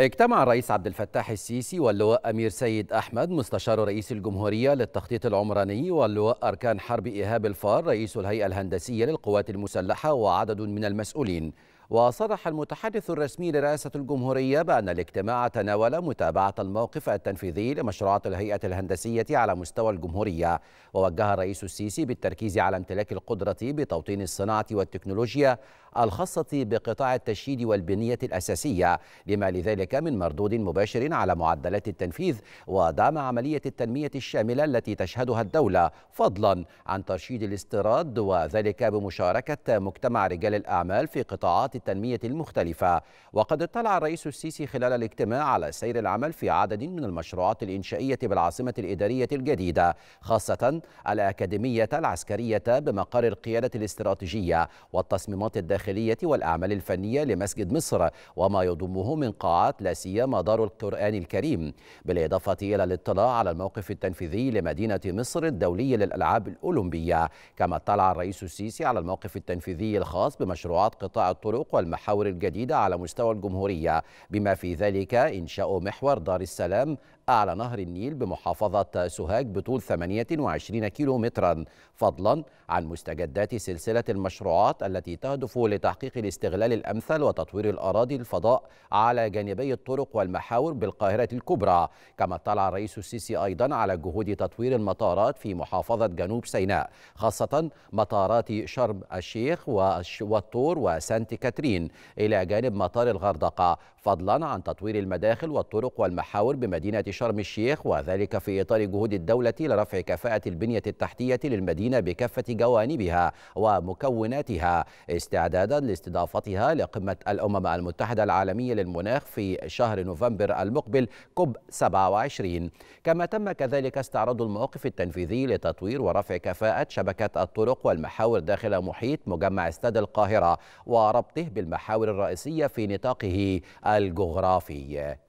اجتمع الرئيس عبد الفتاح السيسي واللواء أمير سيد أحمد مستشار رئيس الجمهورية للتخطيط العمراني واللواء أركان حرب إيهاب الفار رئيس الهيئة الهندسية للقوات المسلحة وعدد من المسؤولين وصرح المتحدث الرسمي لرئاسة الجمهورية بأن الاجتماع تناول متابعة الموقف التنفيذي لمشروعات الهيئة الهندسية على مستوى الجمهورية ووجه الرئيس السيسي بالتركيز على امتلاك القدرة بتوطين الصناعة والتكنولوجيا الخاصة بقطاع التشييد والبنية الأساسية لما لذلك من مردود مباشر على معدلات التنفيذ ودعم عملية التنمية الشاملة التي تشهدها الدولة فضلا عن ترشيد الاستيراد وذلك بمشاركة مجتمع رجال الأعمال في قطاعات التنمية المختلفة وقد اطلع الرئيس السيسي خلال الاجتماع على سير العمل في عدد من المشروعات الإنشائية بالعاصمة الإدارية الجديدة خاصة الأكاديمية العسكرية بمقر القيادة الاستراتيجية والتصميمات الداخلية الداخلية والأعمال الفنية لمسجد مصر وما يضمه من قاعات لا سيما دار القرآن الكريم بالإضافة إلى الاطلاع على الموقف التنفيذي لمدينة مصر الدولية للألعاب الأولمبية كما اطلع الرئيس السيسي على الموقف التنفيذي الخاص بمشروعات قطاع الطرق والمحاور الجديدة على مستوى الجمهورية بما في ذلك إنشاء محور دار السلام أعلى نهر النيل بمحافظة سوهاج بطول 28 كيلومترا فضلا عن مستجدات سلسلة المشروعات التي تهدف لتحقيق الاستغلال الأمثل وتطوير الأراضي الفضاء على جانبي الطرق والمحاور بالقاهرة الكبرى كما اطلع الرئيس السيسي أيضا على جهود تطوير المطارات في محافظة جنوب سيناء خاصة مطارات شرم الشيخ والطور وسانت كاترين إلى جانب مطار الغردقة فضلا عن تطوير المداخل والطرق والمحاور بمدينة شرم الشيخ وذلك في إطار جهود الدولة لرفع كفاءة البنية التحتية للمدينة بكافة جوانبها ومكوناتها استعداد بغداد لاستضافتها لقمة الأمم المتحدة العالمية للمناخ في شهر نوفمبر المقبل كوب 27 كما تم كذلك استعراض الموقف التنفيذي لتطوير ورفع كفاءة شبكة الطرق والمحاور داخل محيط مجمع استاد القاهرة وربطه بالمحاور الرئيسية في نطاقه الجغرافي